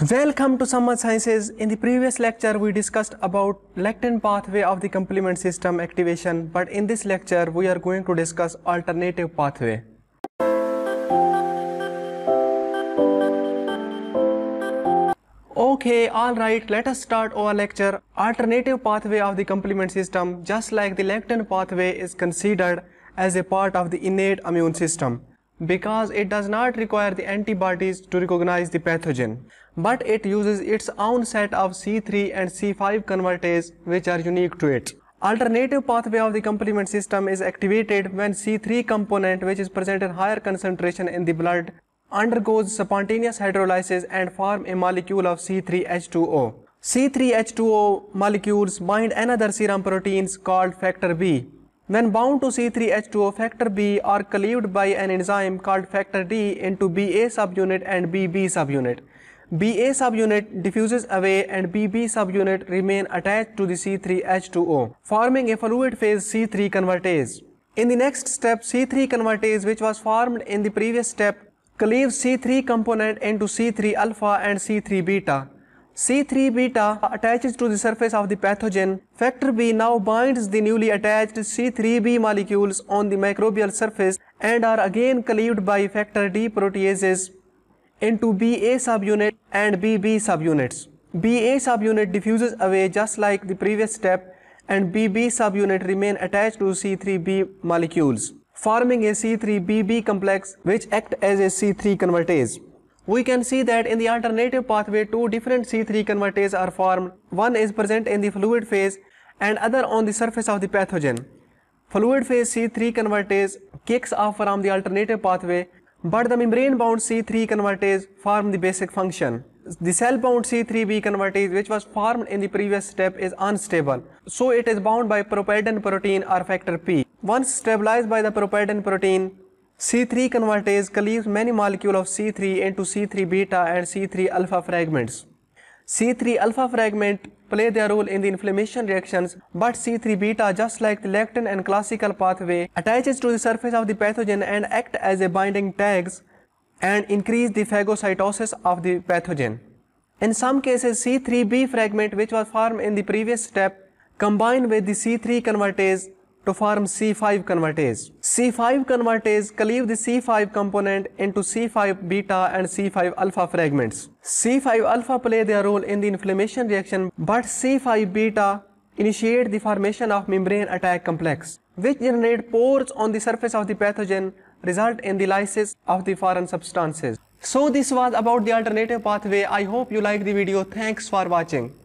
Welcome to Summer Sciences. In the previous lecture, we discussed about lectin pathway of the complement system activation. But in this lecture, we are going to discuss alternative pathway. Okay, alright, let us start our lecture. Alternative pathway of the complement system, just like the lectin pathway is considered as a part of the innate immune system because it does not require the antibodies to recognize the pathogen, but it uses its own set of C3 and C5 convertase which are unique to it. Alternative pathway of the complement system is activated when C3 component which is present in higher concentration in the blood undergoes spontaneous hydrolysis and form a molecule of C3H2O. C3H2O molecules bind another serum proteins called factor B when bound to C3H2O factor B are cleaved by an enzyme called factor D into BA subunit and BB subunit. BA subunit diffuses away and BB subunit remain attached to the C3H2O, forming a fluid phase C3 convertase. In the next step, C3 convertase which was formed in the previous step cleaves C3 component into C3 alpha and C3 beta. C3 beta attaches to the surface of the pathogen. Factor B now binds the newly attached C3b molecules on the microbial surface and are again cleaved by factor D proteases into BA subunit and BB subunits. BA subunit diffuses away just like the previous step and BB subunit remain attached to C3b molecules, forming a C3BB complex which act as a C3 convertase we can see that in the alternative pathway two different C3 convertase are formed. One is present in the fluid phase and other on the surface of the pathogen. Fluid phase C3 convertase kicks off from the alternative pathway but the membrane bound C3 convertase form the basic function. The cell bound C3b convertase which was formed in the previous step is unstable. So it is bound by propedin protein or factor P. Once stabilized by the propedin protein, C3 convertase cleaves many molecule of C3 into C3 beta and C3 alpha fragments. C3 alpha fragment play their role in the inflammation reactions, but C3 beta, just like the lectin and classical pathway, attaches to the surface of the pathogen and act as a binding tags and increase the phagocytosis of the pathogen. In some cases, C3b fragment which was formed in the previous step combined with the C3 convertase to form C5 convertase. C5 convertase cleave the C5 component into C5 beta and C5 alpha fragments. C5 alpha play their role in the inflammation reaction but C5 beta initiate the formation of membrane attack complex which generate pores on the surface of the pathogen result in the lysis of the foreign substances. So this was about the alternative pathway. I hope you like the video. Thanks for watching.